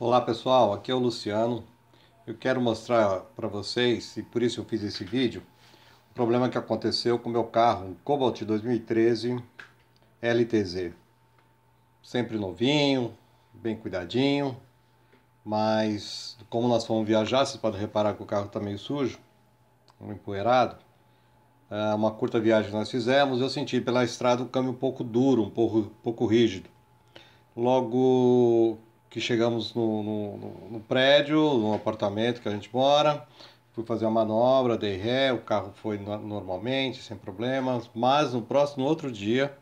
Olá pessoal, aqui é o Luciano. Eu quero mostrar para vocês, e por isso eu fiz esse vídeo, o problema que aconteceu com o meu carro, um Cobalt 2013 LTZ. Sempre novinho, bem cuidadinho, mas como nós fomos viajar, vocês podem reparar que o carro está meio sujo, empoeirado. É, uma curta viagem nós fizemos, eu senti pela estrada o câmbio um pouco duro, um pouco, um pouco rígido. Logo que chegamos no, no, no prédio, no apartamento que a gente mora, fui fazer a manobra, dei ré, o carro foi normalmente, sem problemas, mas no próximo no outro dia,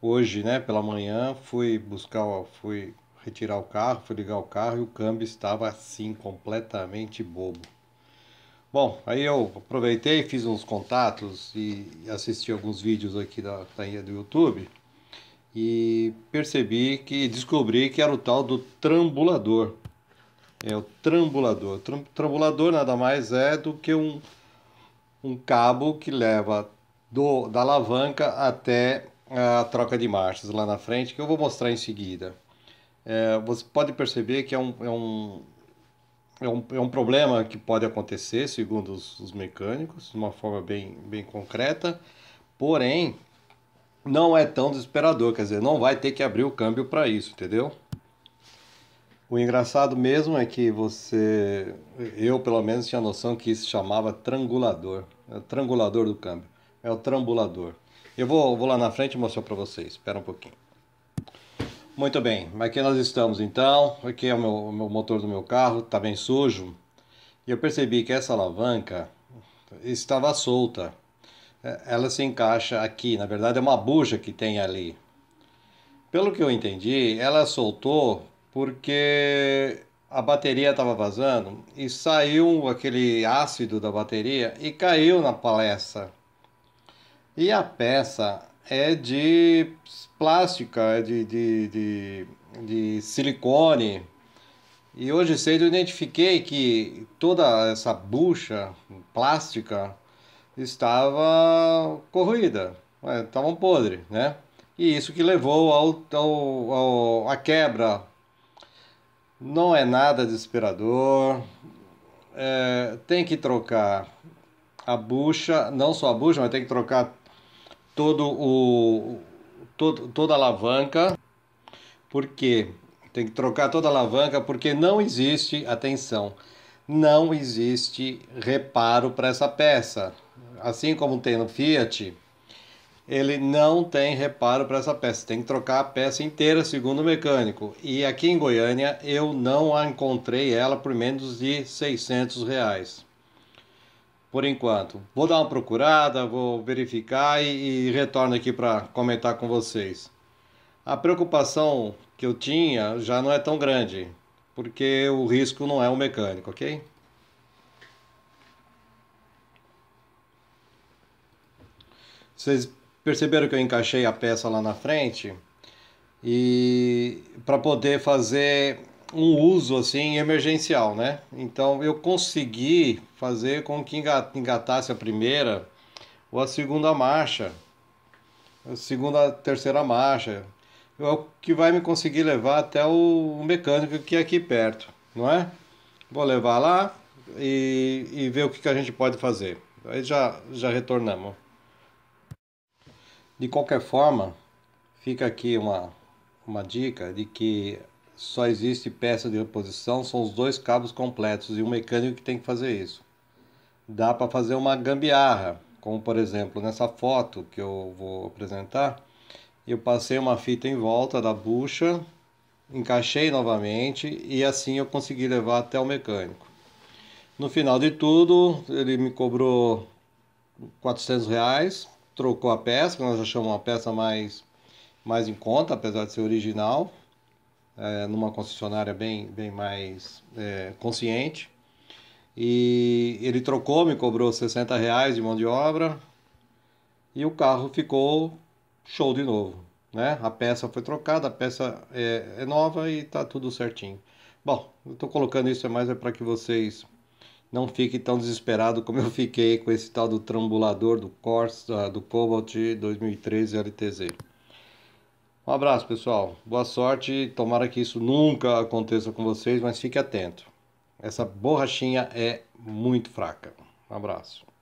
hoje, né, pela manhã, fui buscar, fui retirar o carro, fui ligar o carro e o câmbio estava assim, completamente bobo. Bom, aí eu aproveitei, fiz uns contatos e assisti alguns vídeos aqui da, da do YouTube e percebi que descobri que era o tal do trambulador. É o trambulador. Tram, trambulador nada mais é do que um, um cabo que leva do, da alavanca até a troca de marchas lá na frente, que eu vou mostrar em seguida. É, você pode perceber que é um, é, um, é, um, é um problema que pode acontecer, segundo os, os mecânicos, de uma forma bem, bem concreta, porém não é tão desesperador, quer dizer, não vai ter que abrir o câmbio para isso, entendeu? O engraçado mesmo é que você, eu pelo menos tinha noção que isso chamava trangulador, é o trangulador do câmbio, é o trambulador. Eu vou, vou lá na frente e mostrar para vocês, espera um pouquinho. Muito bem, aqui nós estamos então, aqui é o meu, o meu motor do meu carro, está bem sujo, e eu percebi que essa alavanca estava solta, é, ela se encaixa aqui. Na verdade, é uma bucha que tem ali. Pelo que eu entendi, ela soltou porque a bateria estava vazando e saiu aquele ácido da bateria e caiu na palestra. E a peça é de plástica, é de, de, de, de silicone. E hoje cedo eu identifiquei que toda essa bucha plástica estava corroída, estavam é, podre, né? E isso que levou ao, ao, ao, à quebra. Não é nada desesperador, é, tem que trocar a bucha, não só a bucha, mas tem que trocar todo o, todo, toda a alavanca, porque tem que trocar toda a alavanca porque não existe, atenção, não existe reparo para essa peça assim como tem no Fiat, ele não tem reparo para essa peça. Tem que trocar a peça inteira, segundo o mecânico. E aqui em Goiânia eu não a encontrei ela por menos de 600 reais. Por enquanto. Vou dar uma procurada, vou verificar e, e retorno aqui para comentar com vocês. A preocupação que eu tinha já não é tão grande, porque o risco não é o mecânico, ok? Vocês perceberam que eu encaixei a peça lá na frente? E para poder fazer um uso assim emergencial, né? Então eu consegui fazer com que engatasse a primeira ou a segunda marcha, a segunda, terceira marcha, é o que vai me conseguir levar até o mecânico que é aqui perto, não é? Vou levar lá e, e ver o que, que a gente pode fazer. Aí já, já retornamos. De qualquer forma, fica aqui uma, uma dica de que só existe peça de reposição, são os dois cabos completos e o mecânico que tem que fazer isso. Dá para fazer uma gambiarra, como por exemplo nessa foto que eu vou apresentar, eu passei uma fita em volta da bucha, encaixei novamente e assim eu consegui levar até o mecânico. No final de tudo, ele me cobrou 400 reais trocou a peça, nós achamos uma peça mais, mais em conta, apesar de ser original, é, numa concessionária bem, bem mais é, consciente. E ele trocou, me cobrou 60 reais de mão de obra e o carro ficou show de novo. Né? A peça foi trocada, a peça é, é nova e está tudo certinho. Bom, eu estou colocando isso é mais é para que vocês não fique tão desesperado como eu fiquei com esse tal do trambulador do Corsa, do Cobalt 2013 LTZ. Um abraço, pessoal. Boa sorte. Tomara que isso nunca aconteça com vocês, mas fique atento. Essa borrachinha é muito fraca. Um abraço.